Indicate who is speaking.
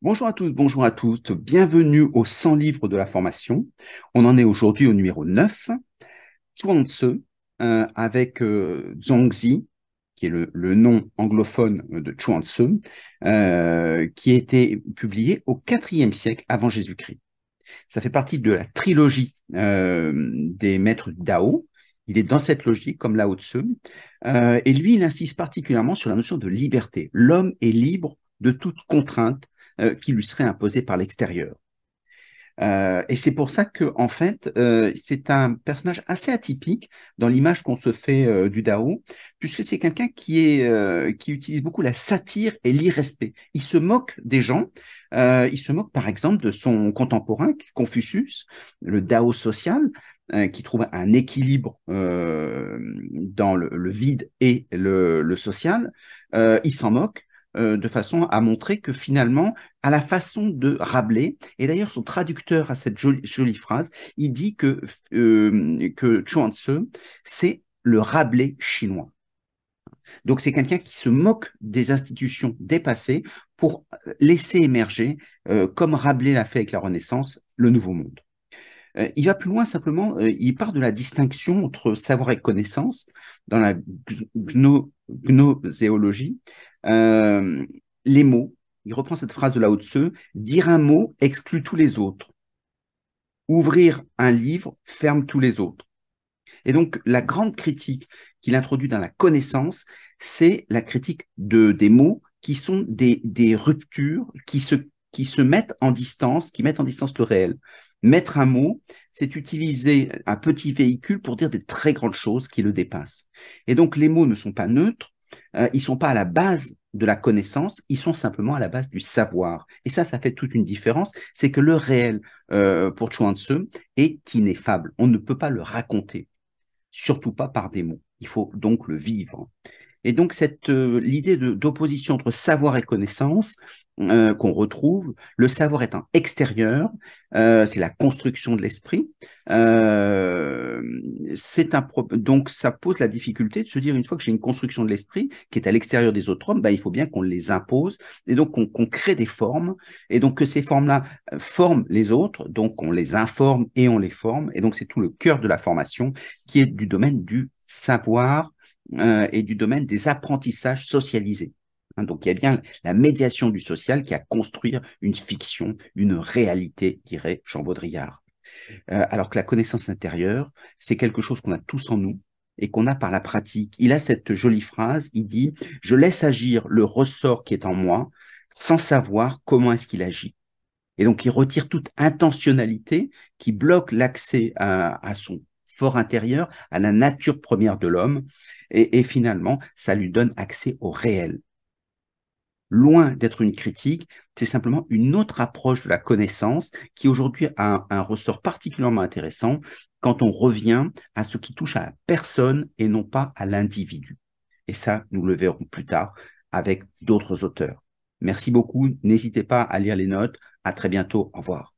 Speaker 1: Bonjour à tous, bonjour à toutes, bienvenue au 100 livres de la formation. On en est aujourd'hui au numéro 9, Chuang Tzu, euh, avec euh, Zhongzi, qui est le, nom anglophone de Chuang Tzu, euh, qui a été publié au IVe siècle avant Jésus-Christ. Ça fait partie de la trilogie des maîtres Dao. Il est dans cette logique, comme Lao Tzu. et lui, il insiste particulièrement sur la notion de liberté. L'homme est libre de toute contrainte euh, qui lui serait imposé par l'extérieur. Euh, et c'est pour ça que, en fait, euh, c'est un personnage assez atypique dans l'image qu'on se fait du Dao, puisque c'est quelqu'un qui est qui utilise beaucoup la satire et l'irrespect. Il se moque des gens. il se moque, par exemple, de son contemporain Confucius, le Dao social, qui trouve un équilibre dans le, vide et le social. il s'en moque. Euh, de façon à montrer que finalement, à la façon de Rabelais, et d'ailleurs son traducteur à cette jolie, phrase, il dit que, euh, que c'est le Rabelais chinois. Donc c'est quelqu'un qui se moque des institutions dépassées pour laisser émerger, euh, comme Rabelais l'a fait avec la Renaissance, le nouveau monde. Euh, il va plus loin simplement, il part de la distinction entre savoir et connaissance dans la gno gnoséologie, euh, les mots, il reprend cette phrase de Lao Tzu, dire un mot exclut tous les autres. Ouvrir un livre ferme tous les autres. Et donc, la grande critique qu'il introduit dans la connaissance, c'est la critique de, des mots qui sont des, des ruptures qui se qui se mettent en distance, qui mettent en distance le réel. Mettre un mot, c'est utiliser un petit véhicule pour dire des très grandes choses qui le dépassent. Et donc les mots ne sont pas neutres, euh, ils ne sont pas à la base de la connaissance, ils sont simplement à la base du savoir. Et ça, ça fait toute une différence, c'est que le réel euh, pour Chuan Tzu est ineffable. On ne peut pas le raconter, surtout pas par des mots. Il faut donc le vivre. Et donc cette euh, l'idée d'opposition entre savoir et connaissance euh, qu'on retrouve, le savoir est un extérieur, euh, c'est la construction de l'esprit. c'est un donc ça pose la difficulté de se dire une fois que j'ai une construction de l'esprit qui est à l'extérieur des autres hommes, ben, il faut bien qu'on les impose et donc qu'on crée des formes et donc que ces formes-là forment les autres, donc on les informe et on les forme et donc c'est tout le cœur de la formation qui est du domaine du savoir et euh, du domaine des apprentissages socialisés. Hein, donc il y a bien la médiation du social qui a construit une fiction, une réalité, dirait Jean Baudrillard. Euh, alors que la connaissance intérieure, c'est quelque chose qu'on a tous en nous et qu'on a par la pratique. Il a cette jolie phrase, il dit ⁇ Je laisse agir le ressort qui est en moi sans savoir comment est-ce qu'il agit. Et donc, il retire toute intentionnalité qui bloque l'accès à, à, son fort intérieur, à la nature première de l'homme, et, finalement, ça lui donne accès au réel. Loin d'être une critique, c'est simplement une autre approche de la connaissance qui aujourd'hui a un, un, ressort particulièrement intéressant quand on revient à ce qui touche à la personne et non pas à l'individu. Et ça, nous le verrons plus tard avec d'autres auteurs. Merci beaucoup, n'hésitez pas à lire les notes, à très bientôt, au revoir.